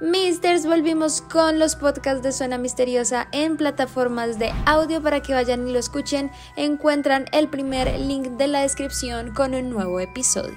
Misters, volvimos con los podcasts de suena Misteriosa en plataformas de audio para que vayan y lo escuchen. Encuentran el primer link de la descripción con un nuevo episodio.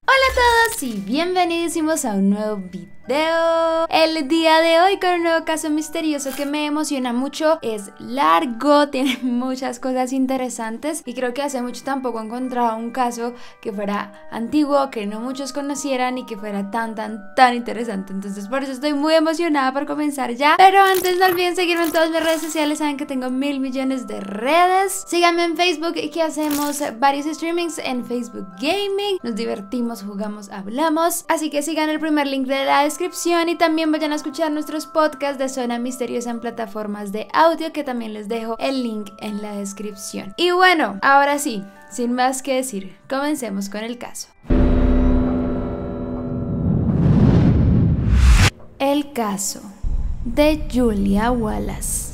Hola a todos y bienvenidísimos a un nuevo video. El día de hoy con un nuevo caso misterioso que me emociona mucho. Es largo, tiene muchas cosas interesantes y creo que hace mucho tampoco encontrado un caso que fuera antiguo, que no muchos conocieran y que fuera tan, tan, tan interesante. Entonces por eso estoy muy emocionada por comenzar ya. Pero antes no olviden seguirme en todas mis redes sociales, saben que tengo mil millones de redes. Síganme en Facebook que hacemos varios streamings en Facebook Gaming. Nos divertimos, jugamos, hablamos. Así que sigan el primer link de la y también vayan a escuchar nuestros podcasts de Zona Misteriosa en plataformas de audio que también les dejo el link en la descripción. Y bueno, ahora sí, sin más que decir, comencemos con el caso. El caso de Julia Wallace.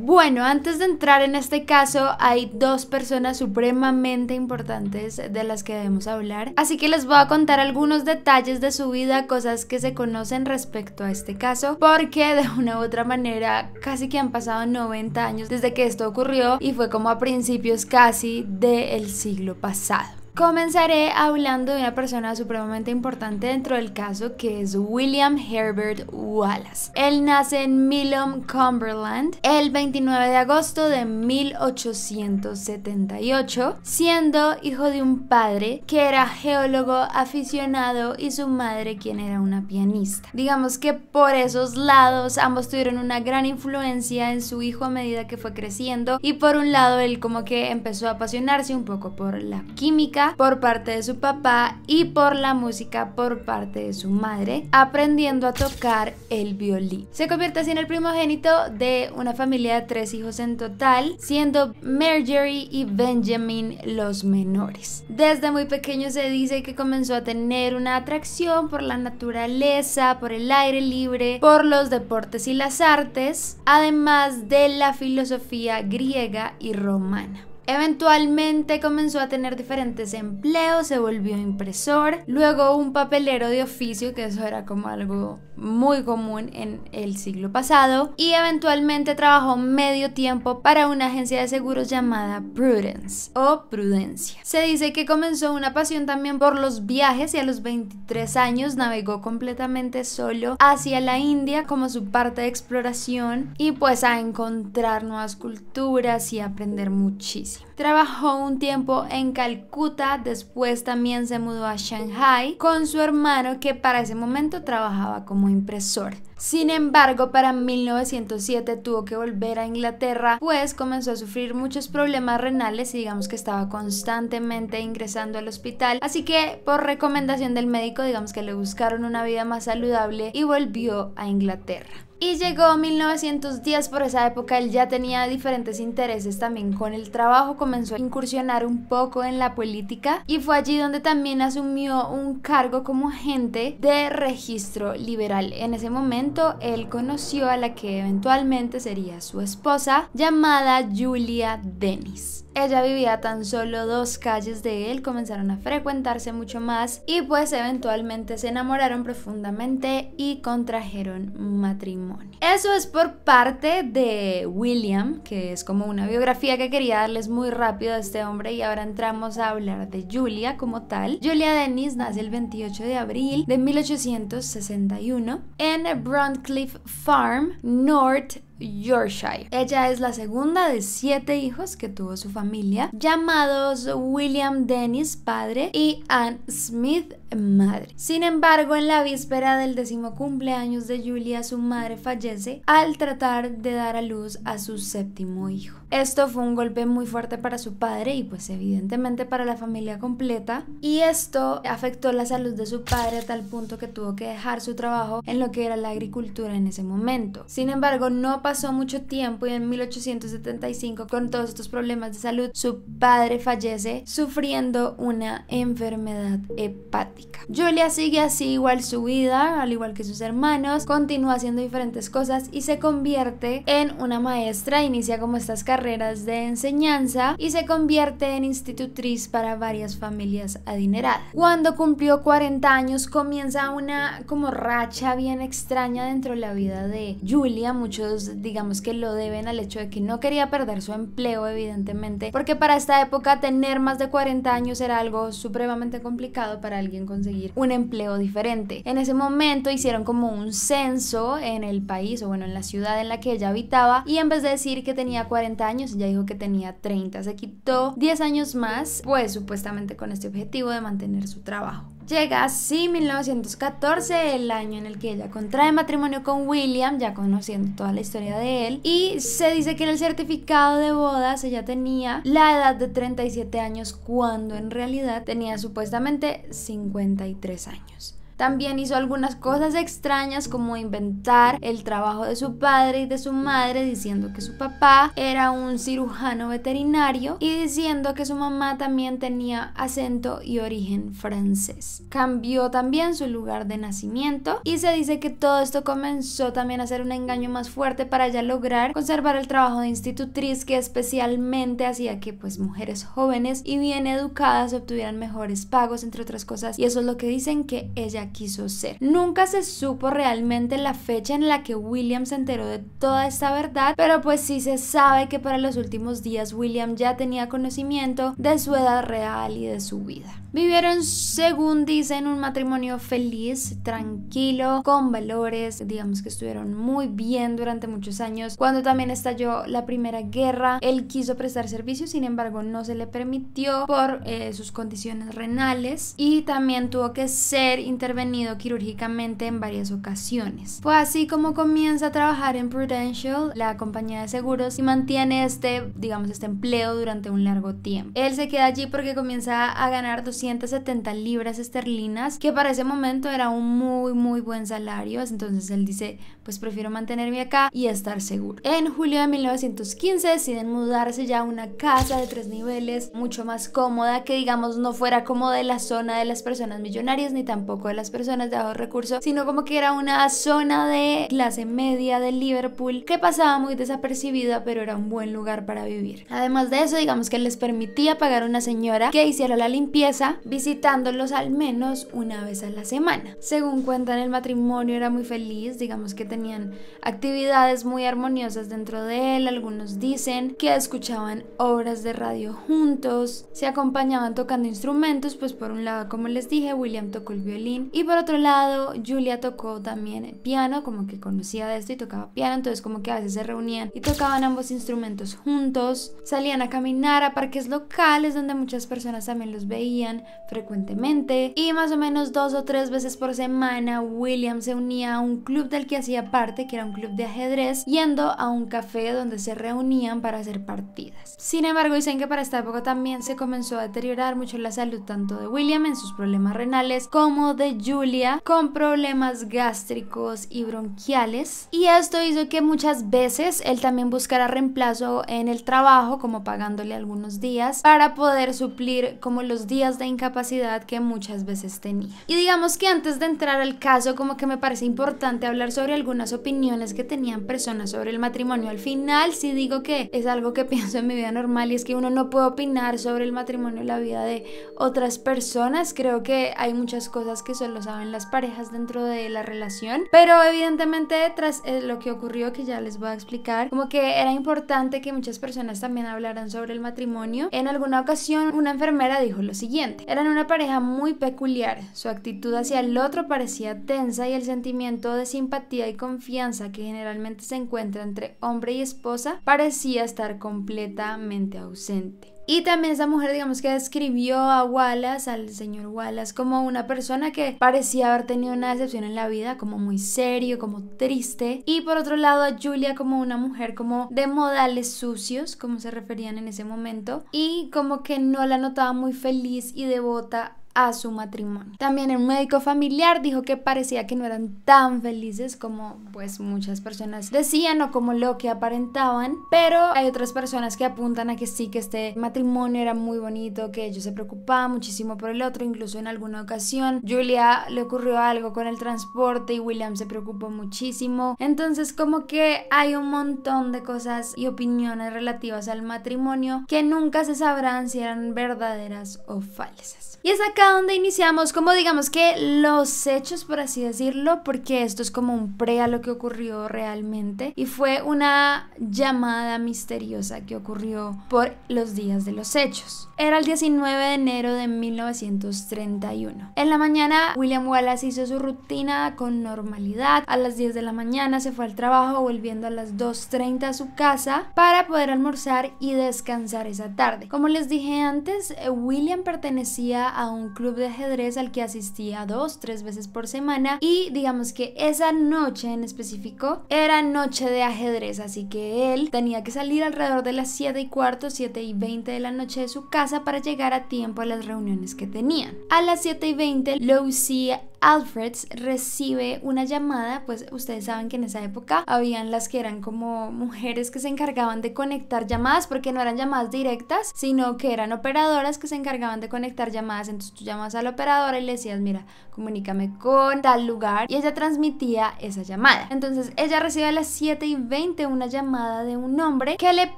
Bueno, antes de entrar en este caso, hay dos personas supremamente importantes de las que debemos hablar, así que les voy a contar algunos detalles de su vida, cosas que se conocen respecto a este caso, porque de una u otra manera casi que han pasado 90 años desde que esto ocurrió y fue como a principios casi del siglo pasado. Comenzaré hablando de una persona supremamente importante dentro del caso que es William Herbert Wallace. Él nace en Milham, Cumberland, el 29 de agosto de 1878, siendo hijo de un padre que era geólogo aficionado y su madre quien era una pianista. Digamos que por esos lados ambos tuvieron una gran influencia en su hijo a medida que fue creciendo y por un lado él como que empezó a apasionarse un poco por la química por parte de su papá y por la música por parte de su madre, aprendiendo a tocar el violín. Se convierte así en el primogénito de una familia de tres hijos en total, siendo Marjorie y Benjamin los menores. Desde muy pequeño se dice que comenzó a tener una atracción por la naturaleza, por el aire libre, por los deportes y las artes, además de la filosofía griega y romana. Eventualmente comenzó a tener diferentes empleos, se volvió impresor, luego un papelero de oficio, que eso era como algo muy común en el siglo pasado, y eventualmente trabajó medio tiempo para una agencia de seguros llamada Prudence o Prudencia. Se dice que comenzó una pasión también por los viajes y a los 23 años navegó completamente solo hacia la India como su parte de exploración y pues a encontrar nuevas culturas y aprender muchísimo. Trabajó un tiempo en Calcuta, después también se mudó a Shanghai con su hermano que para ese momento trabajaba como impresor. Sin embargo, para 1907 tuvo que volver a Inglaterra, pues comenzó a sufrir muchos problemas renales y digamos que estaba constantemente ingresando al hospital. Así que por recomendación del médico, digamos que le buscaron una vida más saludable y volvió a Inglaterra. Y llegó 1910, por esa época él ya tenía diferentes intereses también con el trabajo, comenzó a incursionar un poco en la política y fue allí donde también asumió un cargo como agente de registro liberal. En ese momento él conoció a la que eventualmente sería su esposa, llamada Julia Dennis. Ella vivía tan solo dos calles de él, comenzaron a frecuentarse mucho más y pues eventualmente se enamoraron profundamente y contrajeron matrimonio. Eso es por parte de William, que es como una biografía que quería darles muy rápido a este hombre y ahora entramos a hablar de Julia como tal. Julia Dennis nace el 28 de abril de 1861 en Brontcliffe Farm, North Yorkshire. Ella es la segunda de siete hijos que tuvo su familia, llamados William Dennis, padre, y Anne Smith, madre. Sin embargo, en la víspera del décimo cumpleaños de Julia, su madre fallece al tratar de dar a luz a su séptimo hijo. Esto fue un golpe muy fuerte para su padre y pues evidentemente para la familia completa y esto afectó la salud de su padre a tal punto que tuvo que dejar su trabajo en lo que era la agricultura en ese momento. Sin embargo, no pasó mucho tiempo y en 1875 con todos estos problemas de salud su padre fallece sufriendo una enfermedad hepática. Julia sigue así igual su vida, al igual que sus hermanos, continúa haciendo diferentes cosas y se convierte en una maestra, inicia como estas carreras de enseñanza y se convierte en institutriz para varias familias adineradas. Cuando cumplió 40 años comienza una como racha bien extraña dentro de la vida de Julia. Muchos digamos que lo deben al hecho de que no quería perder su empleo evidentemente porque para esta época tener más de 40 años era algo supremamente complicado para alguien conseguir un empleo diferente. En ese momento hicieron como un censo en el país o bueno en la ciudad en la que ella habitaba y en vez de decir que tenía 40 ya dijo que tenía 30, se quitó 10 años más, pues supuestamente con este objetivo de mantener su trabajo. Llega así 1914, el año en el que ella contrae matrimonio con William, ya conociendo toda la historia de él, y se dice que en el certificado de bodas ella tenía la edad de 37 años cuando en realidad tenía supuestamente 53 años. También hizo algunas cosas extrañas como inventar el trabajo de su padre y de su madre diciendo que su papá era un cirujano veterinario y diciendo que su mamá también tenía acento y origen francés. Cambió también su lugar de nacimiento y se dice que todo esto comenzó también a ser un engaño más fuerte para ella lograr conservar el trabajo de institutriz que especialmente hacía que pues mujeres jóvenes y bien educadas obtuvieran mejores pagos entre otras cosas y eso es lo que dicen que ella quiso ser. Nunca se supo realmente la fecha en la que William se enteró de toda esta verdad, pero pues sí se sabe que para los últimos días William ya tenía conocimiento de su edad real y de su vida. Vivieron, según dicen, un matrimonio feliz, tranquilo, con valores, digamos que estuvieron muy bien durante muchos años. Cuando también estalló la Primera Guerra, él quiso prestar servicio, sin embargo no se le permitió por eh, sus condiciones renales y también tuvo que ser intervenido quirúrgicamente en varias ocasiones. Fue así como comienza a trabajar en Prudential, la compañía de seguros, y mantiene este, digamos, este empleo durante un largo tiempo. Él se queda allí porque comienza a ganar dos 270 libras esterlinas, que para ese momento era un muy, muy buen salario. Entonces él dice, pues prefiero mantenerme acá y estar seguro. En julio de 1915 deciden mudarse ya a una casa de tres niveles, mucho más cómoda, que digamos no fuera como de la zona de las personas millonarias ni tampoco de las personas de bajos recursos, sino como que era una zona de clase media de Liverpool que pasaba muy desapercibida, pero era un buen lugar para vivir. Además de eso, digamos que les permitía pagar a una señora que hiciera la limpieza visitándolos al menos una vez a la semana. Según cuentan, el matrimonio era muy feliz, digamos que tenían actividades muy armoniosas dentro de él, algunos dicen que escuchaban obras de radio juntos, se acompañaban tocando instrumentos, pues por un lado, como les dije, William tocó el violín y por otro lado, Julia tocó también el piano, como que conocía de esto y tocaba piano, entonces como que a veces se reunían y tocaban ambos instrumentos juntos, salían a caminar a parques locales donde muchas personas también los veían frecuentemente y más o menos dos o tres veces por semana William se unía a un club del que hacía parte, que era un club de ajedrez, yendo a un café donde se reunían para hacer partidas. Sin embargo, dicen que para esta época también se comenzó a deteriorar mucho la salud tanto de William en sus problemas renales como de Julia con problemas gástricos y bronquiales y esto hizo que muchas veces él también buscara reemplazo en el trabajo como pagándole algunos días para poder suplir como los días de incapacidad que muchas veces tenía. Y digamos que antes de entrar al caso, como que me parece importante hablar sobre algunas opiniones que tenían personas sobre el matrimonio. Al final si digo que es algo que pienso en mi vida normal y es que uno no puede opinar sobre el matrimonio y la vida de otras personas. Creo que hay muchas cosas que solo saben las parejas dentro de la relación, pero evidentemente tras eh, lo que ocurrió que ya les voy a explicar, como que era importante que muchas personas también hablaran sobre el matrimonio. En alguna ocasión una enfermera dijo lo siguiente, eran una pareja muy peculiar, su actitud hacia el otro parecía tensa y el sentimiento de simpatía y confianza que generalmente se encuentra entre hombre y esposa parecía estar completamente ausente. Y también esa mujer, digamos que describió a Wallace, al señor Wallace, como una persona que parecía haber tenido una decepción en la vida, como muy serio, como triste. Y por otro lado a Julia como una mujer como de modales sucios, como se referían en ese momento. Y como que no la notaba muy feliz y devota a su matrimonio. También el médico familiar dijo que parecía que no eran tan felices como pues muchas personas decían o como lo que aparentaban, pero hay otras personas que apuntan a que sí, que este matrimonio era muy bonito, que ellos se preocupaban muchísimo por el otro, incluso en alguna ocasión Julia le ocurrió algo con el transporte y William se preocupó muchísimo, entonces como que hay un montón de cosas y opiniones relativas al matrimonio que nunca se sabrán si eran verdaderas o falsas. Y es acá donde iniciamos, como digamos que los hechos, por así decirlo, porque esto es como un pre a lo que ocurrió realmente. Y fue una llamada misteriosa que ocurrió por los días de los hechos. Era el 19 de enero de 1931. En la mañana, William Wallace hizo su rutina con normalidad. A las 10 de la mañana se fue al trabajo, volviendo a las 2.30 a su casa para poder almorzar y descansar esa tarde. Como les dije antes, eh, William pertenecía a un club de ajedrez al que asistía dos, tres veces por semana y digamos que esa noche en específico era noche de ajedrez, así que él tenía que salir alrededor de las 7 y cuarto, 7 y 20 de la noche de su casa para llegar a tiempo a las reuniones que tenían. A las 7 y 20 Lucy Alfreds recibe una llamada, pues ustedes saben que en esa época habían las que eran como mujeres que se encargaban de conectar llamadas, porque no eran llamadas directas, sino que eran operadoras que se encargaban de conectar llamadas. Entonces tú llamabas a la operadora y le decías, mira, comunícame con tal lugar, y ella transmitía esa llamada. Entonces ella recibe a las 7 y 20 una llamada de un hombre que le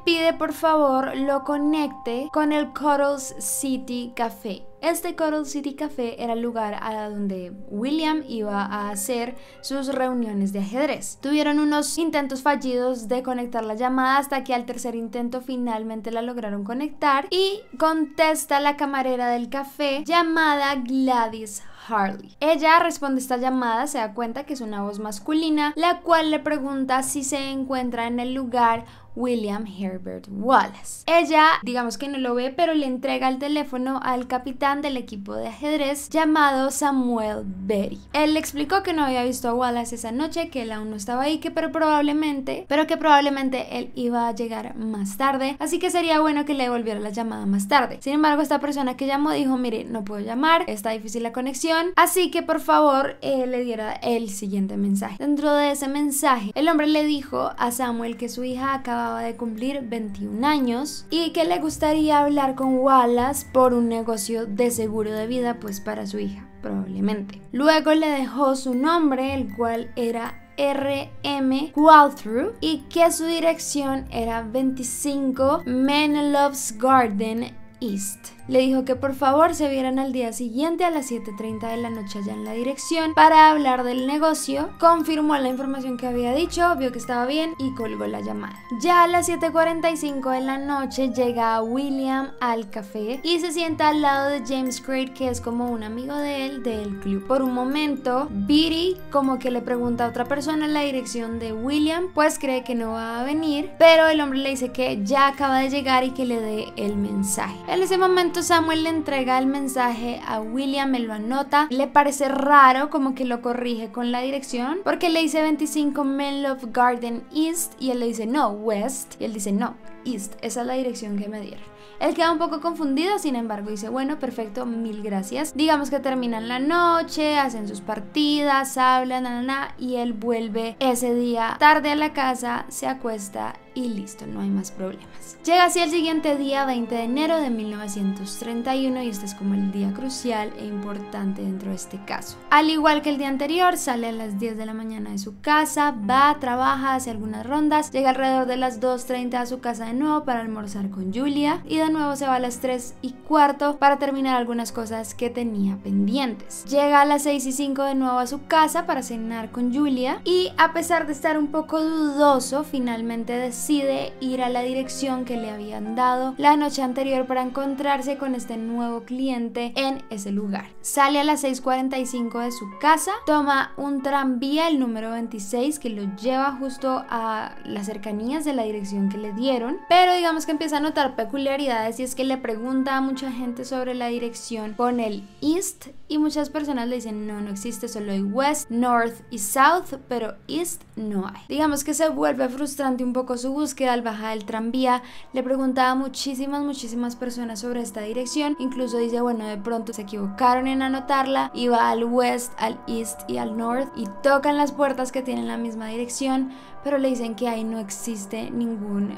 pide por favor lo conecte con el Cottles City Café. Este Coral City Café era el lugar a donde William iba a hacer sus reuniones de ajedrez. Tuvieron unos intentos fallidos de conectar la llamada hasta que al tercer intento finalmente la lograron conectar y contesta la camarera del café llamada Gladys Harley. Ella responde esta llamada, se da cuenta que es una voz masculina, la cual le pregunta si se encuentra en el lugar William Herbert Wallace. Ella, digamos que no lo ve, pero le entrega el teléfono al capitán del equipo de ajedrez llamado Samuel Berry. Él le explicó que no había visto a Wallace esa noche, que él aún no estaba ahí, que pero probablemente, pero que probablemente él iba a llegar más tarde, así que sería bueno que le devolviera la llamada más tarde. Sin embargo, esta persona que llamó dijo, mire, no puedo llamar, está difícil la conexión, así que por favor eh, le diera el siguiente mensaje. Dentro de ese mensaje, el hombre le dijo a Samuel que su hija acaba acababa de cumplir 21 años y que le gustaría hablar con Wallace por un negocio de seguro de vida pues para su hija, probablemente. Luego le dejó su nombre, el cual era RM Walther y que su dirección era 25 Menloves Garden East le dijo que por favor se vieran al día siguiente a las 7.30 de la noche allá en la dirección para hablar del negocio, confirmó la información que había dicho, vio que estaba bien y colgó la llamada. Ya a las 7.45 de la noche llega William al café y se sienta al lado de James Craig que es como un amigo de él del club. Por un momento, Beatty como que le pregunta a otra persona la dirección de William, pues cree que no va a venir, pero el hombre le dice que ya acaba de llegar y que le dé el mensaje. En ese momento Samuel le entrega el mensaje a William, me lo anota. Le parece raro como que lo corrige con la dirección porque le dice 25 Menlove Garden East y él le dice no, West. Y él dice no, East. Esa es la dirección que me dieron. Él queda un poco confundido, sin embargo dice, bueno, perfecto, mil gracias. Digamos que terminan la noche, hacen sus partidas, hablan, na, y él vuelve ese día tarde a la casa, se acuesta y listo, no hay más problemas. Llega así el siguiente día, 20 de enero de 1931, y este es como el día crucial e importante dentro de este caso. Al igual que el día anterior, sale a las 10 de la mañana de su casa, va, trabaja, hace algunas rondas, llega alrededor de las 2.30 a su casa de nuevo para almorzar con Julia, y de nuevo se va a las 3 y cuarto para terminar algunas cosas que tenía pendientes. Llega a las 6 y 5 de nuevo a su casa para cenar con Julia, y a pesar de estar un poco dudoso, finalmente decide decide ir a la dirección que le habían dado la noche anterior para encontrarse con este nuevo cliente en ese lugar. Sale a las 6.45 de su casa, toma un tranvía, el número 26, que lo lleva justo a las cercanías de la dirección que le dieron, pero digamos que empieza a notar peculiaridades y es que le pregunta a mucha gente sobre la dirección con el East y muchas personas le dicen no, no existe, solo hay West, North y South, pero East no hay. Digamos que se vuelve frustrante un poco su búsqueda al bajar el tranvía, le preguntaba muchísimas, muchísimas personas sobre esta dirección, incluso dice, bueno, de pronto se equivocaron en anotarla, iba al West, al East y al North y tocan las puertas que tienen la misma dirección, pero le dicen que ahí no existe ningún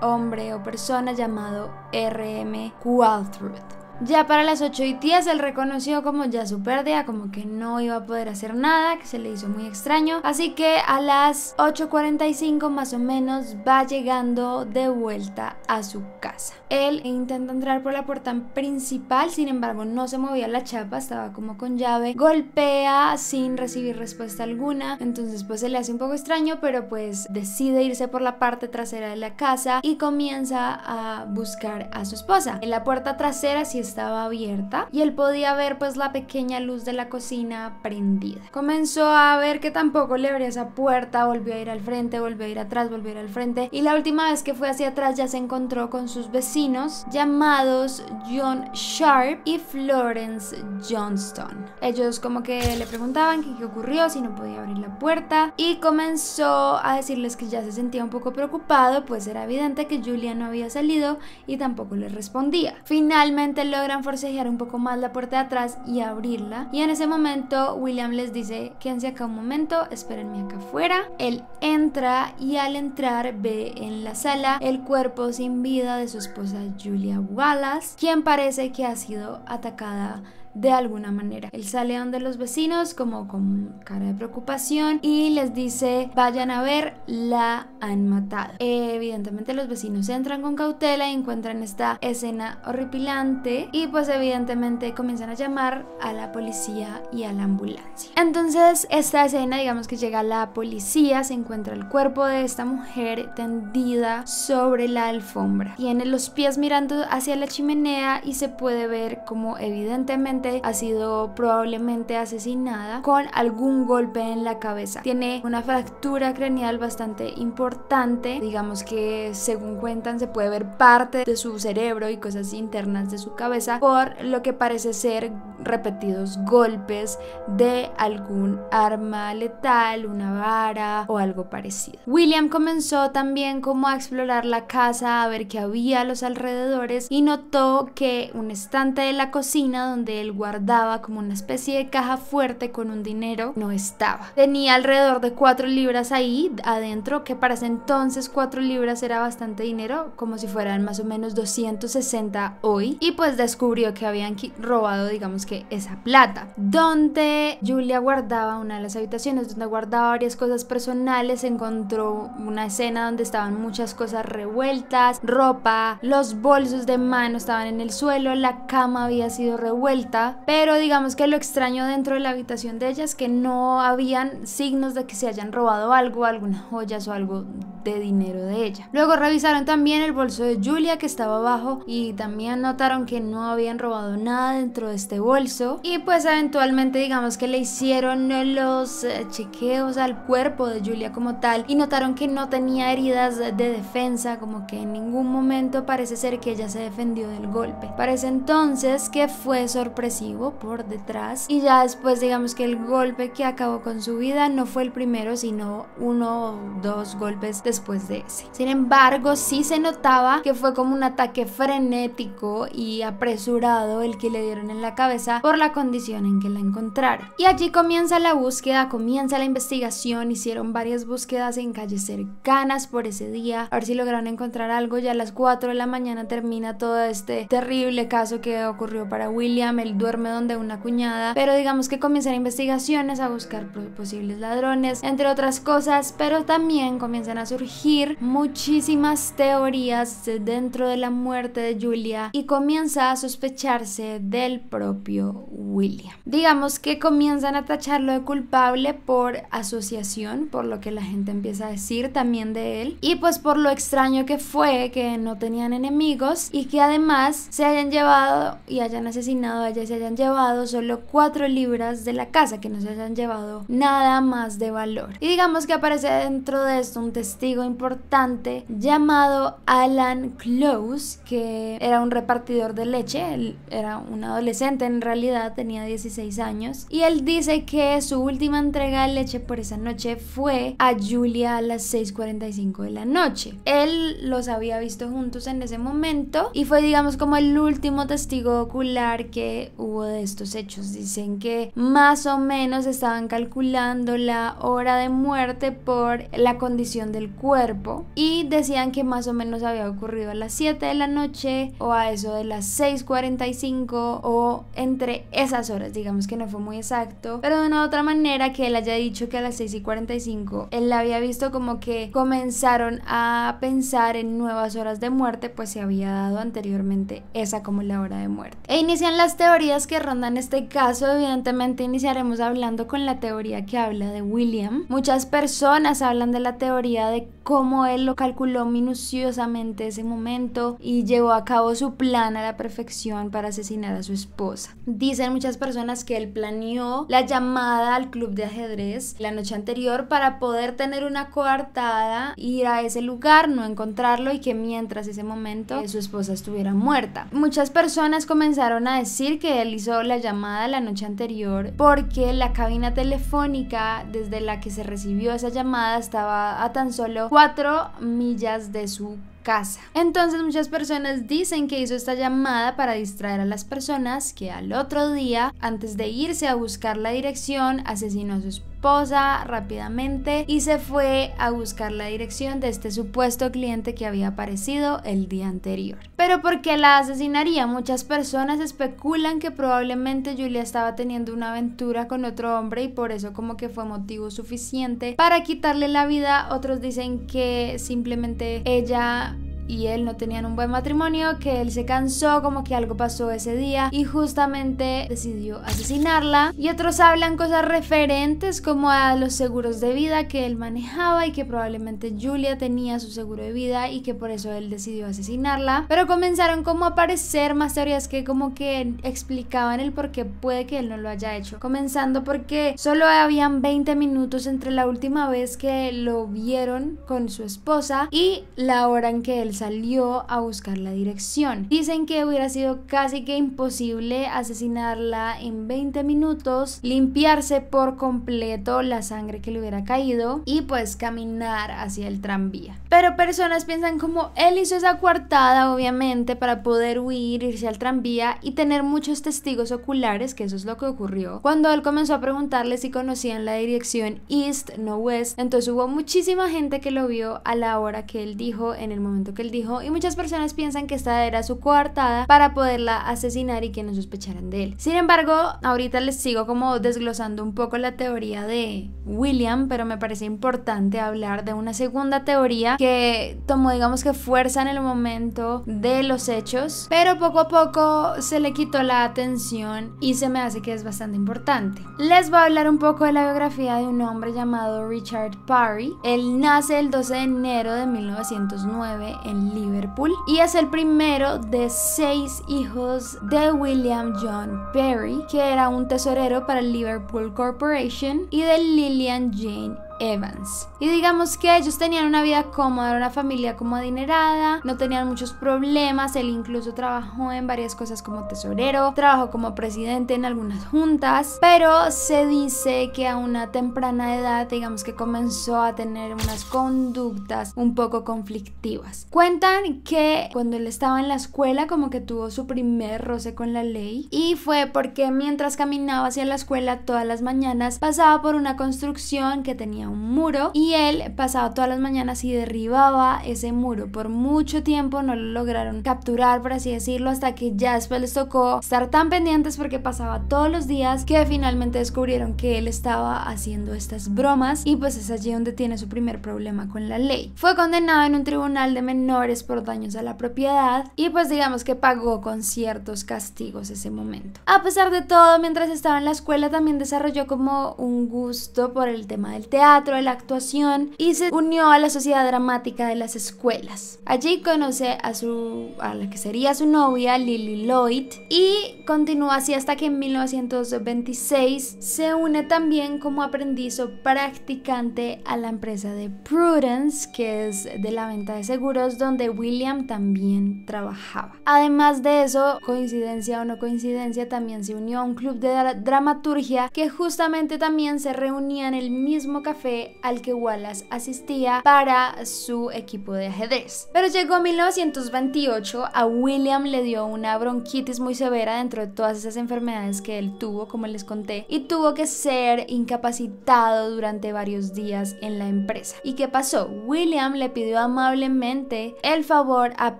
hombre o persona llamado RM Qualtruth. Ya para las 8 y 10 él reconoció como ya su pérdida, como que no iba a poder hacer nada, que se le hizo muy extraño. Así que a las 8.45 más o menos va llegando de vuelta a su casa. Él intenta entrar por la puerta principal, sin embargo no se movía la chapa, estaba como con llave. Golpea sin recibir respuesta alguna, entonces pues se le hace un poco extraño, pero pues decide irse por la parte trasera de la casa y comienza a buscar a su esposa. En la puerta trasera si es estaba abierta y él podía ver pues la pequeña luz de la cocina prendida. Comenzó a ver que tampoco le abría esa puerta, volvió a ir al frente, volvió a ir atrás, volvió al frente y la última vez que fue hacia atrás ya se encontró con sus vecinos llamados John Sharp y Florence Johnston. Ellos como que le preguntaban qué, qué ocurrió, si no podía abrir la puerta y comenzó a decirles que ya se sentía un poco preocupado, pues era evidente que Julia no había salido y tampoco le respondía. Finalmente lo forcejear un poco más la puerta de atrás y abrirla. Y en ese momento William les dice, quédense acá un momento, espérenme acá afuera. Él entra y al entrar ve en la sala el cuerpo sin vida de su esposa Julia Wallace, quien parece que ha sido atacada de alguna manera. Él sale donde los vecinos como con cara de preocupación y les dice vayan a ver, la han matado. Evidentemente los vecinos entran con cautela y encuentran esta escena horripilante y pues evidentemente comienzan a llamar a la policía y a la ambulancia. Entonces esta escena digamos que llega a la policía, se encuentra el cuerpo de esta mujer tendida sobre la alfombra. Tiene los pies mirando hacia la chimenea y se puede ver como evidentemente ha sido probablemente asesinada con algún golpe en la cabeza. Tiene una fractura craneal bastante importante, digamos que según cuentan se puede ver parte de su cerebro y cosas internas de su cabeza por lo que parece ser repetidos golpes de algún arma letal, una vara o algo parecido. William comenzó también como a explorar la casa, a ver qué había a los alrededores y notó que un estante de la cocina donde él guardaba como una especie de caja fuerte con un dinero no estaba. Tenía alrededor de 4 libras ahí adentro, que para ese entonces 4 libras era bastante dinero, como si fueran más o menos 260 hoy. Y pues descubrió que habían robado, digamos que, esa plata. Donde Julia guardaba una de las habitaciones, donde guardaba varias cosas personales, encontró una escena donde estaban muchas cosas revueltas, ropa, los bolsos de mano estaban en el suelo, la cama había sido revuelta pero digamos que lo extraño dentro de la habitación de ella es que no habían signos de que se hayan robado algo, algunas joyas o algo de dinero de ella. Luego revisaron también el bolso de Julia que estaba abajo y también notaron que no habían robado nada dentro de este bolso y pues eventualmente digamos que le hicieron los eh, chequeos al cuerpo de Julia como tal y notaron que no tenía heridas de defensa como que en ningún momento parece ser que ella se defendió del golpe. Parece entonces que fue sorpresa por detrás y ya después digamos que el golpe que acabó con su vida no fue el primero sino uno o dos golpes después de ese. Sin embargo sí se notaba que fue como un ataque frenético y apresurado el que le dieron en la cabeza por la condición en que la encontraron. Y allí comienza la búsqueda, comienza la investigación, hicieron varias búsquedas en calles cercanas por ese día, a ver si lograron encontrar algo, ya a las 4 de la mañana termina todo este terrible caso que ocurrió para William, el duerme donde una cuñada, pero digamos que comienzan investigaciones a buscar posibles ladrones, entre otras cosas, pero también comienzan a surgir muchísimas teorías dentro de la muerte de Julia y comienza a sospecharse del propio William. Digamos que comienzan a tacharlo de culpable por asociación, por lo que la gente empieza a decir también de él, y pues por lo extraño que fue que no tenían enemigos y que además se hayan llevado y hayan asesinado a Jesse se hayan llevado solo 4 libras de la casa, que no se hayan llevado nada más de valor. Y digamos que aparece dentro de esto un testigo importante llamado Alan Close, que era un repartidor de leche, él era un adolescente en realidad, tenía 16 años, y él dice que su última entrega de leche por esa noche fue a Julia a las 6.45 de la noche. Él los había visto juntos en ese momento y fue digamos como el último testigo ocular que hubo de estos hechos. Dicen que más o menos estaban calculando la hora de muerte por la condición del cuerpo y decían que más o menos había ocurrido a las 7 de la noche o a eso de las 6.45 o entre esas horas, digamos que no fue muy exacto, pero de una u otra manera que él haya dicho que a las 6.45 él la había visto como que comenzaron a pensar en nuevas horas de muerte, pues se había dado anteriormente esa como la hora de muerte. E inician las teorías teorías que rondan este caso, evidentemente iniciaremos hablando con la teoría que habla de William. Muchas personas hablan de la teoría de cómo él lo calculó minuciosamente ese momento y llevó a cabo su plan a la perfección para asesinar a su esposa. Dicen muchas personas que él planeó la llamada al club de ajedrez la noche anterior para poder tener una coartada, ir a ese lugar, no encontrarlo y que mientras ese momento su esposa estuviera muerta. Muchas personas comenzaron a decir que realizó la llamada la noche anterior porque la cabina telefónica desde la que se recibió esa llamada estaba a tan solo 4 millas de su casa. Entonces muchas personas dicen que hizo esta llamada para distraer a las personas que al otro día, antes de irse a buscar la dirección, asesinó a su esposa rápidamente y se fue a buscar la dirección de este supuesto cliente que había aparecido el día anterior. Pero ¿por qué la asesinaría? Muchas personas especulan que probablemente Julia estaba teniendo una aventura con otro hombre y por eso como que fue motivo suficiente para quitarle la vida. Otros dicen que simplemente ella y él no tenían un buen matrimonio, que él se cansó, como que algo pasó ese día y justamente decidió asesinarla. Y otros hablan cosas referentes como a los seguros de vida que él manejaba y que probablemente Julia tenía su seguro de vida y que por eso él decidió asesinarla. Pero comenzaron como a aparecer más teorías que como que explicaban el por qué puede que él no lo haya hecho. Comenzando porque solo habían 20 minutos entre la última vez que lo vieron con su esposa y la hora en que él salió a buscar la dirección. Dicen que hubiera sido casi que imposible asesinarla en 20 minutos, limpiarse por completo la sangre que le hubiera caído y pues caminar hacia el tranvía. Pero personas piensan como él hizo esa coartada obviamente para poder huir, irse al tranvía y tener muchos testigos oculares, que eso es lo que ocurrió. Cuando él comenzó a preguntarle si conocían la dirección east, no west, entonces hubo muchísima gente que lo vio a la hora que él dijo en el momento que él dijo y muchas personas piensan que esta era su coartada para poderla asesinar y que no sospecharan de él. Sin embargo, ahorita les sigo como desglosando un poco la teoría de William, pero me parece importante hablar de una segunda teoría que tomó digamos que fuerza en el momento de los hechos, pero poco a poco se le quitó la atención y se me hace que es bastante importante. Les voy a hablar un poco de la biografía de un hombre llamado Richard Parry. Él nace el 12 de enero de 1909 en Liverpool y es el primero de seis hijos de William John Perry, que era un tesorero para el Liverpool Corporation y de Lillian Jane Evans. Y digamos que ellos tenían una vida cómoda, una familia como adinerada, no tenían muchos problemas, él incluso trabajó en varias cosas como tesorero, trabajó como presidente en algunas juntas, pero se dice que a una temprana edad, digamos que comenzó a tener unas conductas un poco conflictivas. Cuentan que cuando él estaba en la escuela como que tuvo su primer roce con la ley y fue porque mientras caminaba hacia la escuela todas las mañanas pasaba por una construcción que tenía muro y él pasaba todas las mañanas y derribaba ese muro. Por mucho tiempo no lo lograron capturar, por así decirlo, hasta que ya después les tocó estar tan pendientes porque pasaba todos los días que finalmente descubrieron que él estaba haciendo estas bromas y pues es allí donde tiene su primer problema con la ley. Fue condenado en un tribunal de menores por daños a la propiedad y pues digamos que pagó con ciertos castigos ese momento. A pesar de todo, mientras estaba en la escuela también desarrolló como un gusto por el tema del teatro de la actuación y se unió a la sociedad dramática de las escuelas. Allí conoce a, su, a la que sería su novia, Lily Lloyd, y continúa así hasta que en 1926 se une también como aprendiz o practicante a la empresa de Prudence, que es de la venta de seguros, donde William también trabajaba. Además de eso, coincidencia o no coincidencia, también se unió a un club de dramaturgia que justamente también se reunía en el mismo café al que Wallace asistía para su equipo de ajedrez. Pero llegó 1928, a William le dio una bronquitis muy severa dentro de todas esas enfermedades que él tuvo, como les conté, y tuvo que ser incapacitado durante varios días en la empresa. ¿Y qué pasó? William le pidió amablemente el favor a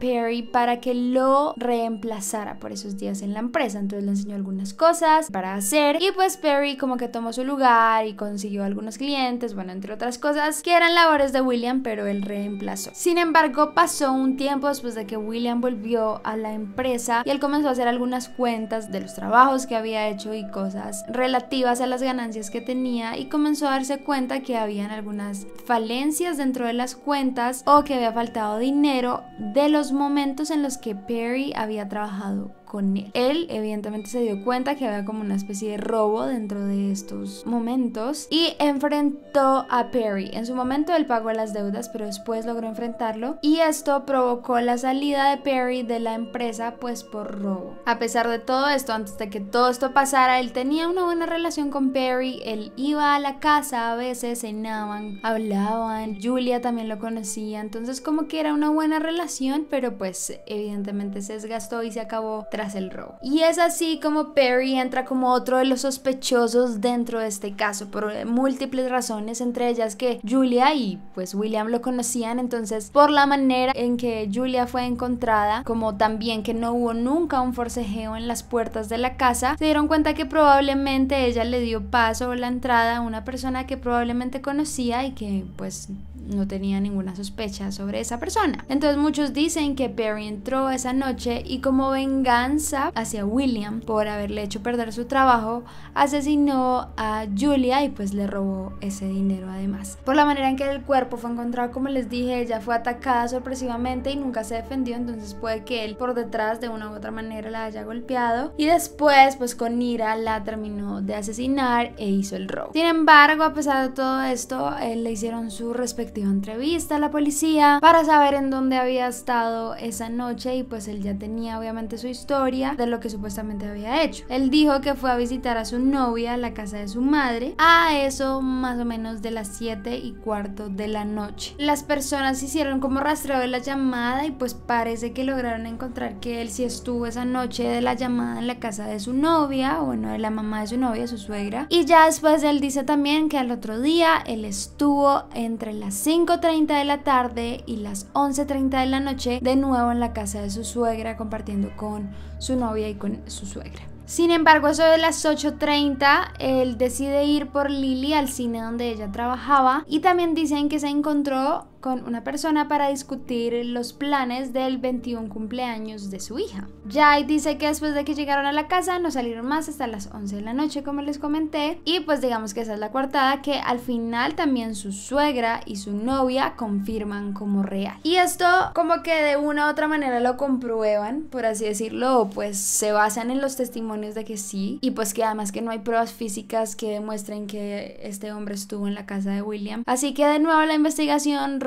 Perry para que lo reemplazara por esos días en la empresa. Entonces le enseñó algunas cosas para hacer y pues Perry como que tomó su lugar y consiguió algunos clientes, pues, bueno, entre otras cosas, que eran labores de William, pero él reemplazó. Sin embargo, pasó un tiempo después de que William volvió a la empresa y él comenzó a hacer algunas cuentas de los trabajos que había hecho y cosas relativas a las ganancias que tenía y comenzó a darse cuenta que habían algunas falencias dentro de las cuentas o que había faltado dinero de los momentos en los que Perry había trabajado él. evidentemente se dio cuenta que había como una especie de robo dentro de estos momentos y enfrentó a Perry. En su momento él pagó las deudas, pero después logró enfrentarlo y esto provocó la salida de Perry de la empresa pues por robo. A pesar de todo esto, antes de que todo esto pasara, él tenía una buena relación con Perry, él iba a la casa a veces, cenaban, hablaban, Julia también lo conocía, entonces como que era una buena relación, pero pues evidentemente se desgastó y se acabó el robo. Y es así como Perry entra como otro de los sospechosos dentro de este caso por múltiples razones, entre ellas que Julia y pues William lo conocían, entonces por la manera en que Julia fue encontrada, como también que no hubo nunca un forcejeo en las puertas de la casa, se dieron cuenta que probablemente ella le dio paso o la entrada a una persona que probablemente conocía y que pues no tenía ninguna sospecha sobre esa persona. Entonces muchos dicen que Perry entró esa noche y como venganza hacia William por haberle hecho perder su trabajo, asesinó a Julia y pues le robó ese dinero además. Por la manera en que el cuerpo fue encontrado, como les dije, ella fue atacada sorpresivamente y nunca se defendió, entonces puede que él por detrás de una u otra manera la haya golpeado y después pues con ira la terminó de asesinar e hizo el robo. Sin embargo, a pesar de todo esto, eh, le hicieron su respectiva Dijo entrevista a la policía para saber en dónde había estado esa noche y pues él ya tenía obviamente su historia de lo que supuestamente había hecho. Él dijo que fue a visitar a su novia a la casa de su madre a eso más o menos de las 7 y cuarto de la noche. Las personas hicieron como rastreo de la llamada y pues parece que lograron encontrar que él sí estuvo esa noche de la llamada en la casa de su novia, bueno, de la mamá de su novia, su suegra. Y ya después él dice también que al otro día él estuvo entre las 5.30 de la tarde y las 11.30 de la noche de nuevo en la casa de su suegra compartiendo con su novia y con su suegra. Sin embargo, eso de las 8.30, él decide ir por Lily al cine donde ella trabajaba y también dicen que se encontró con una persona para discutir los planes del 21 cumpleaños de su hija. Jay dice que después de que llegaron a la casa no salieron más hasta las 11 de la noche como les comenté y pues digamos que esa es la coartada que al final también su suegra y su novia confirman como real. Y esto como que de una u otra manera lo comprueban, por así decirlo, pues se basan en los testimonios de que sí y pues que además que no hay pruebas físicas que demuestren que este hombre estuvo en la casa de William. Así que de nuevo la investigación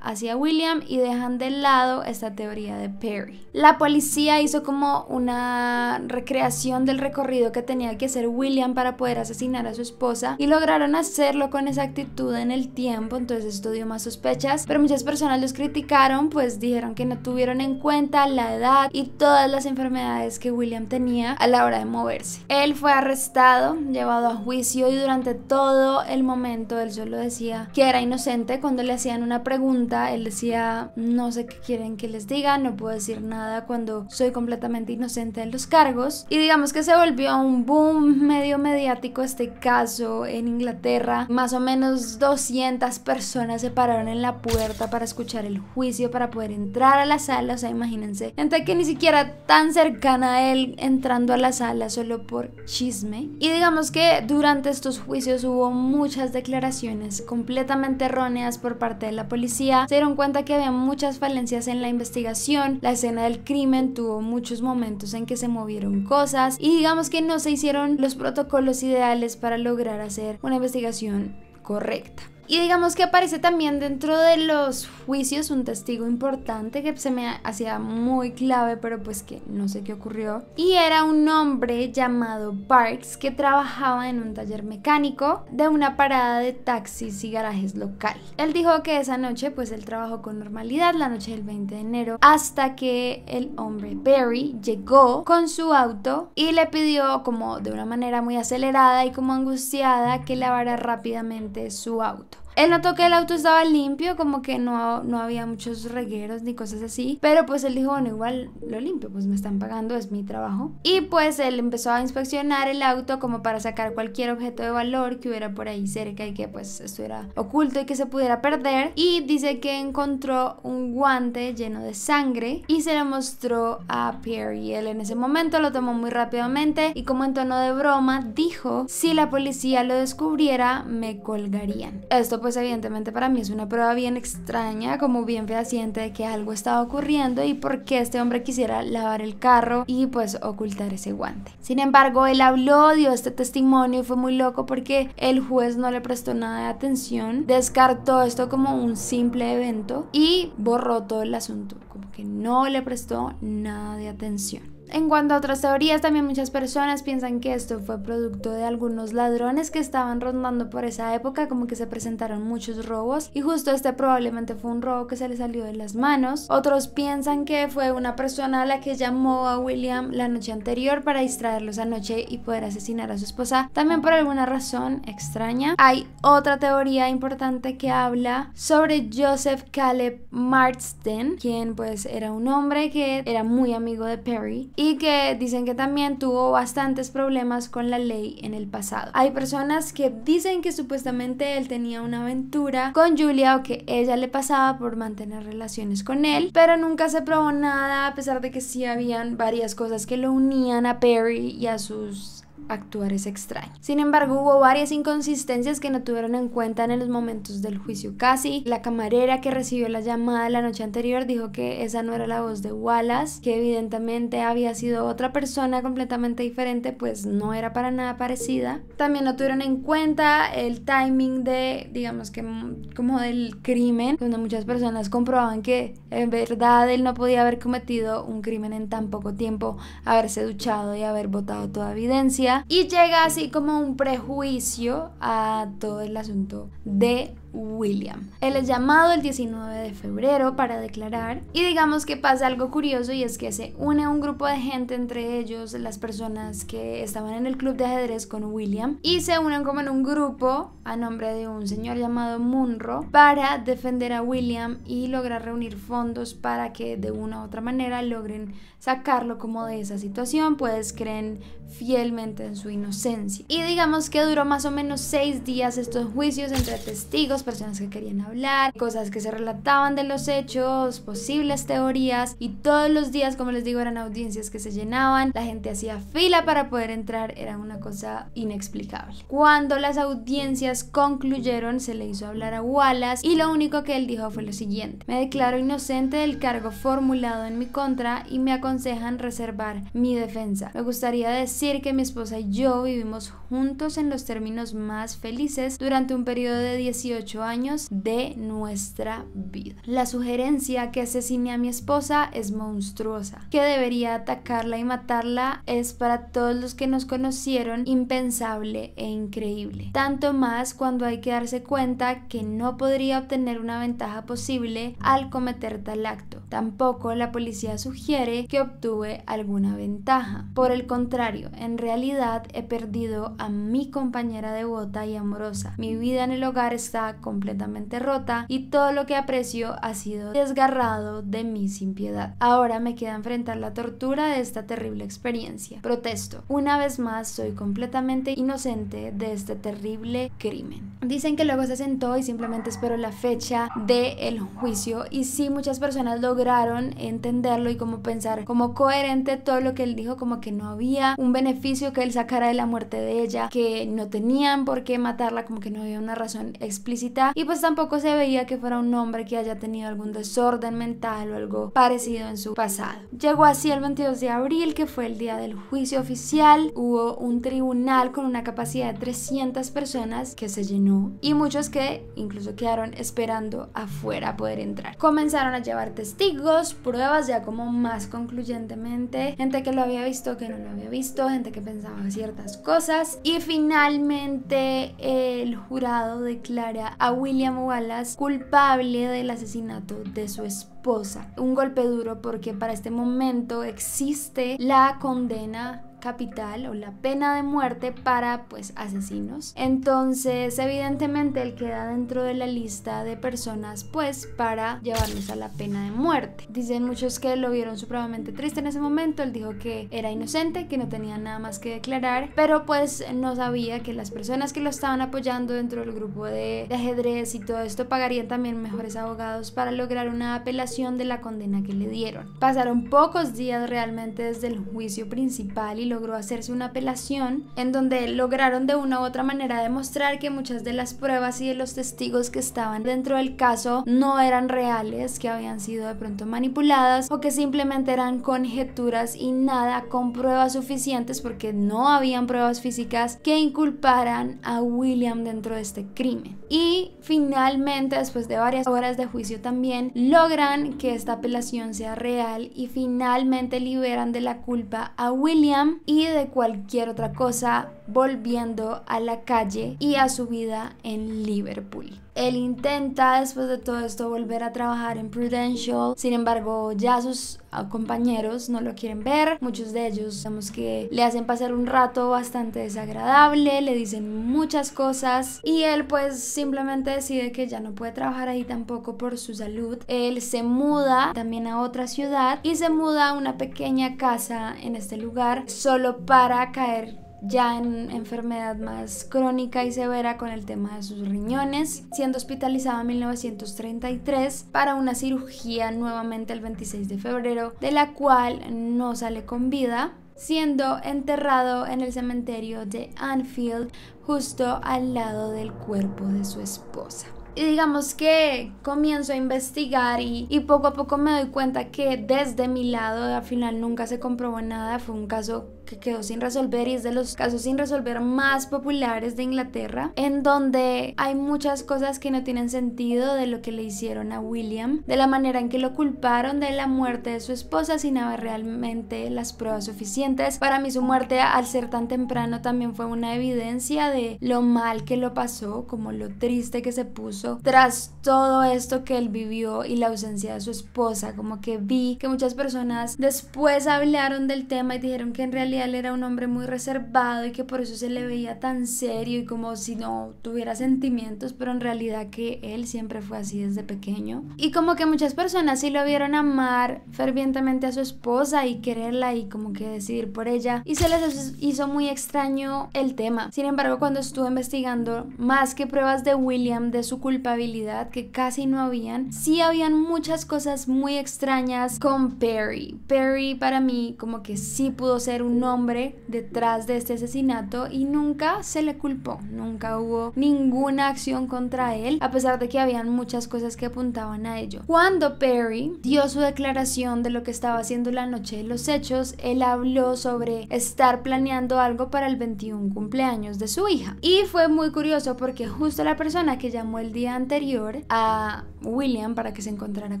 hacia William y dejan de lado esta teoría de Perry. La policía hizo como una recreación del recorrido que tenía que hacer William para poder asesinar a su esposa y lograron hacerlo con exactitud en el tiempo, entonces esto dio más sospechas, pero muchas personas los criticaron, pues dijeron que no tuvieron en cuenta la edad y todas las enfermedades que William tenía a la hora de moverse. Él fue arrestado, llevado a juicio y durante todo el momento él solo decía que era inocente cuando le hacían una una pregunta, él decía, no sé qué quieren que les diga, no puedo decir nada cuando soy completamente inocente de los cargos. Y digamos que se volvió un boom medio mediático este caso en Inglaterra. Más o menos 200 personas se pararon en la puerta para escuchar el juicio, para poder entrar a la sala. O sea, imagínense, gente que ni siquiera tan cercana a él entrando a la sala solo por chisme. Y digamos que durante estos juicios hubo muchas declaraciones completamente erróneas por parte de la la policía, se dieron cuenta que había muchas falencias en la investigación, la escena del crimen tuvo muchos momentos en que se movieron cosas y digamos que no se hicieron los protocolos ideales para lograr hacer una investigación correcta. Y digamos que aparece también dentro de los juicios un testigo importante que se me hacía muy clave, pero pues que no sé qué ocurrió. Y era un hombre llamado Parks que trabajaba en un taller mecánico de una parada de taxis y garajes local. Él dijo que esa noche pues él trabajó con normalidad la noche del 20 de enero hasta que el hombre Barry llegó con su auto y le pidió como de una manera muy acelerada y como angustiada que lavara rápidamente su auto. Él notó que el auto estaba limpio, como que no, no había muchos regueros ni cosas así, pero pues él dijo, bueno, igual lo limpio, pues me están pagando, es mi trabajo. Y pues él empezó a inspeccionar el auto como para sacar cualquier objeto de valor que hubiera por ahí cerca y que pues estuviera oculto y que se pudiera perder. Y dice que encontró un guante lleno de sangre y se lo mostró a Pierre y él en ese momento lo tomó muy rápidamente y como en tono de broma dijo, si la policía lo descubriera, me colgarían. Esto pues evidentemente para mí es una prueba bien extraña, como bien fehaciente de que algo estaba ocurriendo y por qué este hombre quisiera lavar el carro y pues ocultar ese guante. Sin embargo, él habló, dio este testimonio y fue muy loco porque el juez no le prestó nada de atención, descartó esto como un simple evento y borró todo el asunto, como que no le prestó nada de atención. En cuanto a otras teorías, también muchas personas piensan que esto fue producto de algunos ladrones que estaban rondando por esa época, como que se presentaron muchos robos y justo este probablemente fue un robo que se le salió de las manos. Otros piensan que fue una persona a la que llamó a William la noche anterior para distraerlos anoche y poder asesinar a su esposa, también por alguna razón extraña. Hay otra teoría importante que habla sobre Joseph Caleb Marsden, quien pues era un hombre que era muy amigo de Perry y que dicen que también tuvo bastantes problemas con la ley en el pasado. Hay personas que dicen que supuestamente él tenía una aventura con Julia o que ella le pasaba por mantener relaciones con él, pero nunca se probó nada a pesar de que sí habían varias cosas que lo unían a Perry y a sus actuar es extraño. Sin embargo, hubo varias inconsistencias que no tuvieron en cuenta en los momentos del juicio casi. La camarera que recibió la llamada la noche anterior dijo que esa no era la voz de Wallace, que evidentemente había sido otra persona completamente diferente, pues no era para nada parecida. También no tuvieron en cuenta el timing de, digamos que, mm, como del crimen, donde muchas personas comprobaban que en verdad él no podía haber cometido un crimen en tan poco tiempo, haberse duchado y haber botado toda evidencia y llega así como un prejuicio a todo el asunto de William. Él es llamado el 19 de febrero para declarar y digamos que pasa algo curioso y es que se une un grupo de gente, entre ellos las personas que estaban en el club de ajedrez con William y se unen como en un grupo a nombre de un señor llamado Munro para defender a William y lograr reunir fondos para que de una u otra manera logren sacarlo como de esa situación, pues creen fielmente en su inocencia. Y digamos que duró más o menos seis días estos juicios entre testigos, personas que querían hablar, cosas que se relataban de los hechos, posibles teorías y todos los días, como les digo, eran audiencias que se llenaban, la gente hacía fila para poder entrar, era una cosa inexplicable. Cuando las audiencias concluyeron, se le hizo hablar a Wallace y lo único que él dijo fue lo siguiente, me declaro inocente del cargo formulado en mi contra y me aconsejan reservar mi defensa. Me gustaría decir que mi esposa y yo vivimos juntos en los términos más felices durante un periodo de 18 años de nuestra vida. La sugerencia que asesine a mi esposa es monstruosa, que debería atacarla y matarla es para todos los que nos conocieron impensable e increíble. Tanto más cuando hay que darse cuenta que no podría obtener una ventaja posible al cometer tal acto. Tampoco la policía sugiere que obtuve alguna ventaja. Por el contrario, en realidad he perdido a mi compañera devota y amorosa. Mi vida en el hogar está completamente rota y todo lo que aprecio ha sido desgarrado de mí sin piedad. Ahora me queda enfrentar la tortura de esta terrible experiencia. Protesto. Una vez más soy completamente inocente de este terrible crimen. Dicen que luego se sentó y simplemente espero la fecha del juicio y si muchas personas lograron entenderlo y como pensar como coherente todo lo que él dijo como que no había un beneficio que él sacara de la muerte de ella, que no tenían por qué matarla, como que no había una razón explícita y pues tampoco se veía que fuera un hombre que haya tenido algún desorden mental o algo parecido en su pasado. Llegó así el 22 de abril, que fue el día del juicio oficial, hubo un tribunal con una capacidad de 300 personas que se llenó y muchos que incluso quedaron esperando afuera poder entrar. Comenzaron a llevar testigos, pruebas ya como más concluyentemente, gente que lo había visto, que no lo había visto, gente que pensaba ciertas cosas y finalmente el jurado declara a William Wallace culpable del asesinato de su esposa. Un golpe duro porque para este momento existe la condena capital o la pena de muerte para pues asesinos. Entonces, evidentemente él queda dentro de la lista de personas pues para llevarlos a la pena de muerte. Dicen muchos que lo vieron supremamente triste en ese momento, él dijo que era inocente, que no tenía nada más que declarar, pero pues no sabía que las personas que lo estaban apoyando dentro del grupo de, de ajedrez y todo esto pagarían también mejores abogados para lograr una apelación de la condena que le dieron. Pasaron pocos días realmente desde el juicio principal y logró hacerse una apelación en donde lograron de una u otra manera demostrar que muchas de las pruebas y de los testigos que estaban dentro del caso no eran reales, que habían sido de pronto manipuladas o que simplemente eran conjeturas y nada con pruebas suficientes porque no habían pruebas físicas que inculparan a William dentro de este crimen. Y finalmente, después de varias horas de juicio también, logran que esta apelación sea real y finalmente liberan de la culpa a William y de cualquier otra cosa volviendo a la calle y a su vida en Liverpool. Él intenta después de todo esto volver a trabajar en Prudential, sin embargo ya sus compañeros no lo quieren ver, muchos de ellos que le hacen pasar un rato bastante desagradable, le dicen muchas cosas y él pues simplemente decide que ya no puede trabajar ahí tampoco por su salud. Él se muda también a otra ciudad y se muda a una pequeña casa en este lugar solo para caer ya en enfermedad más crónica y severa con el tema de sus riñones, siendo hospitalizado en 1933 para una cirugía nuevamente el 26 de febrero, de la cual no sale con vida, siendo enterrado en el cementerio de Anfield justo al lado del cuerpo de su esposa. Y digamos que comienzo a investigar y, poco a poco me doy cuenta que desde mi lado al final nunca se comprobó nada, fue un caso que quedó sin resolver y es de los casos sin resolver más populares de Inglaterra, en donde hay muchas cosas que no tienen sentido de lo que le hicieron a William, de la manera en que lo culparon de la muerte de su esposa sin haber realmente las pruebas suficientes. Para mí su muerte al ser tan temprano también fue una evidencia de lo mal que lo pasó, como lo triste que se puso tras todo esto que él vivió y la ausencia de su esposa, como que vi que muchas personas después hablaron del tema y dijeron que en realidad él era un hombre muy reservado y que por eso se le veía tan serio y como si no tuviera sentimientos, pero en realidad que él siempre fue así desde pequeño. Y como que muchas personas sí lo vieron amar fervientemente a su esposa y quererla y como que decidir por ella. Y se les hizo muy extraño el tema. Sin embargo, cuando estuve investigando más que pruebas de William de su culpabilidad, que casi no habían, sí habían muchas cosas muy extrañas con Perry. Perry para mí como que sí pudo ser un hombre detrás de este asesinato y nunca se le culpó, nunca hubo ninguna acción contra él, a pesar de que habían muchas cosas que apuntaban a ello. Cuando Perry dio su declaración de lo que estaba haciendo la noche de los hechos, él habló sobre estar planeando algo para el 21 cumpleaños de su hija. Y fue muy curioso porque justo la persona que llamó el día anterior a William para que se encontrara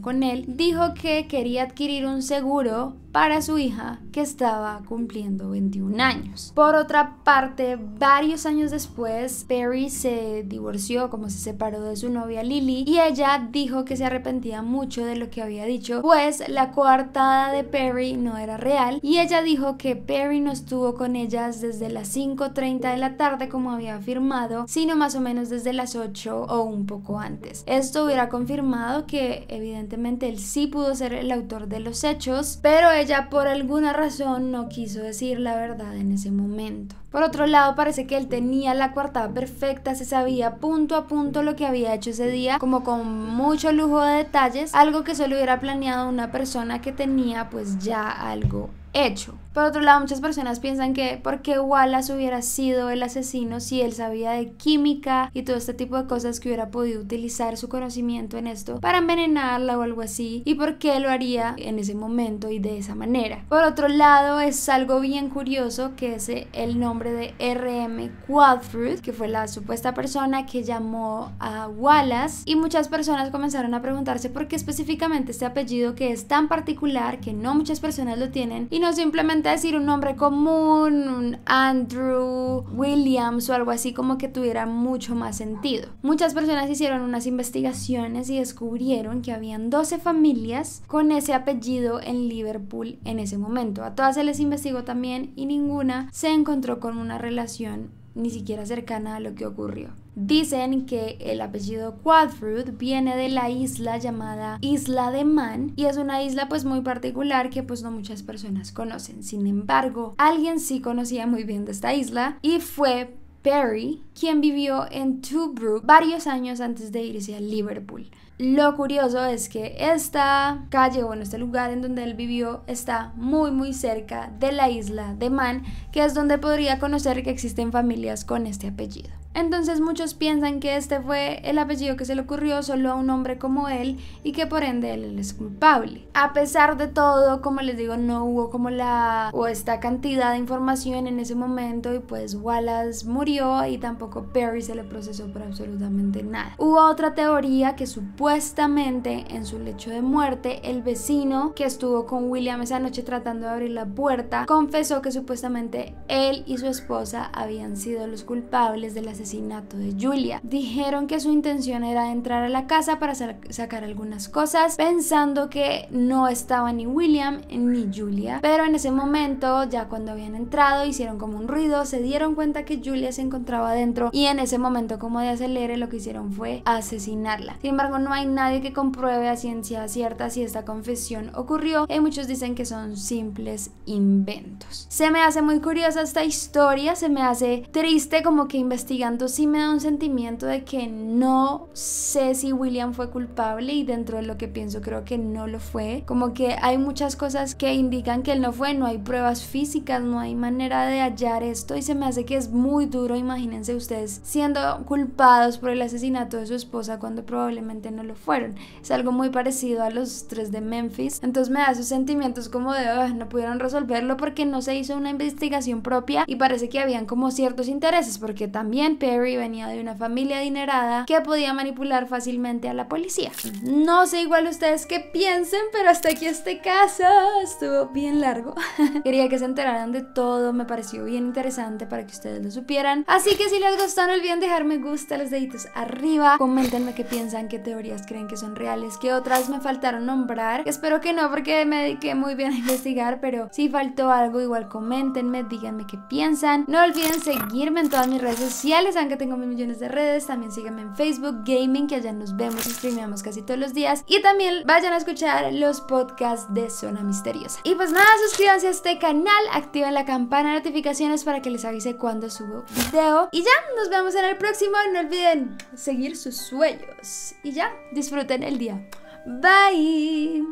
con él, dijo que quería adquirir un seguro para su hija que estaba cumpliendo 21 años. Por otra parte, varios años después, Perry se divorció, como se separó de su novia Lily, y ella dijo que se arrepentía mucho de lo que había dicho, pues la coartada de Perry no era real, y ella dijo que Perry no estuvo con ellas desde las 5.30 de la tarde como había afirmado, sino más o menos desde las 8 o un poco antes. Esto hubiera confirmado que evidentemente él sí pudo ser el autor de los hechos, pero ella por alguna razón no quiso decir la verdad en ese momento. Por otro lado, parece que él tenía la coartada perfecta, se sabía punto a punto lo que había hecho ese día, como con mucho lujo de detalles, algo que solo hubiera planeado una persona que tenía pues ya algo hecho. Por otro lado, muchas personas piensan que qué Wallace hubiera sido el asesino si él sabía de química y todo este tipo de cosas que hubiera podido utilizar su conocimiento en esto para envenenarla o algo así y por qué lo haría en ese momento y de esa manera. Por otro lado, es algo bien curioso que es el nombre de RM Quadfruit, que fue la supuesta persona que llamó a Wallace y muchas personas comenzaron a preguntarse por qué específicamente este apellido que es tan particular que no muchas personas lo tienen y no simplemente decir un nombre común, un Andrew, Williams o algo así como que tuviera mucho más sentido. Muchas personas hicieron unas investigaciones y descubrieron que habían 12 familias con ese apellido en Liverpool en ese momento. A todas se les investigó también y ninguna se encontró con una relación ni siquiera cercana a lo que ocurrió. Dicen que el apellido Quadfruit viene de la isla llamada Isla de Man y es una isla pues muy particular que pues no muchas personas conocen. Sin embargo, alguien sí conocía muy bien de esta isla y fue Perry, quien vivió en Tobruk varios años antes de irse a Liverpool. Lo curioso es que esta calle, bueno, este lugar en donde él vivió está muy muy cerca de la isla de Man, que es donde podría conocer que existen familias con este apellido. Entonces muchos piensan que este fue el apellido que se le ocurrió solo a un hombre como él y que por ende él es culpable. A pesar de todo, como les digo, no hubo como la o esta cantidad de información en ese momento y pues Wallace murió y tampoco Perry se le procesó por absolutamente nada. Hubo otra teoría que supuestamente en su lecho de muerte el vecino que estuvo con William esa noche tratando de abrir la puerta confesó que supuestamente él y su esposa habían sido los culpables de la asesinato de Julia. Dijeron que su intención era entrar a la casa para sacar algunas cosas, pensando que no estaba ni William ni Julia. Pero en ese momento, ya cuando habían entrado, hicieron como un ruido, se dieron cuenta que Julia se encontraba adentro y en ese momento como de acelere lo que hicieron fue asesinarla. Sin embargo, no hay nadie que compruebe a ciencia cierta si esta confesión ocurrió y muchos dicen que son simples inventos. Se me hace muy curiosa esta historia, se me hace triste como que investigan entonces sí me da un sentimiento de que no sé si William fue culpable y dentro de lo que pienso creo que no lo fue. Como que hay muchas cosas que indican que él no fue, no hay pruebas físicas, no hay manera de hallar esto y se me hace que es muy duro, imagínense ustedes siendo culpados por el asesinato de su esposa cuando probablemente no lo fueron. Es algo muy parecido a los tres de Memphis. Entonces me da esos sentimientos como de ah, no pudieron resolverlo porque no se hizo una investigación propia y parece que habían como ciertos intereses porque también Perry venía de una familia adinerada que podía manipular fácilmente a la policía. No sé igual ustedes qué piensen, pero hasta aquí este caso estuvo bien largo. Quería que se enteraran de todo, me pareció bien interesante para que ustedes lo supieran. Así que si les gustó, no olviden dejar me gusta, los deditos arriba, coméntenme qué piensan, qué teorías creen que son reales, qué otras me faltaron nombrar. Espero que no, porque me dediqué muy bien a investigar, pero si faltó algo, igual coméntenme, díganme qué piensan. No olviden seguirme en todas mis redes sociales saben que tengo mil millones de redes, también síganme en Facebook, Gaming, que allá nos vemos y streameamos casi todos los días. Y también vayan a escuchar los podcasts de Zona Misteriosa. Y pues nada, suscríbanse a este canal, activen la campana de notificaciones para que les avise cuando subo video. Y ya, nos vemos en el próximo. No olviden seguir sus sueños. Y ya, disfruten el día. Bye.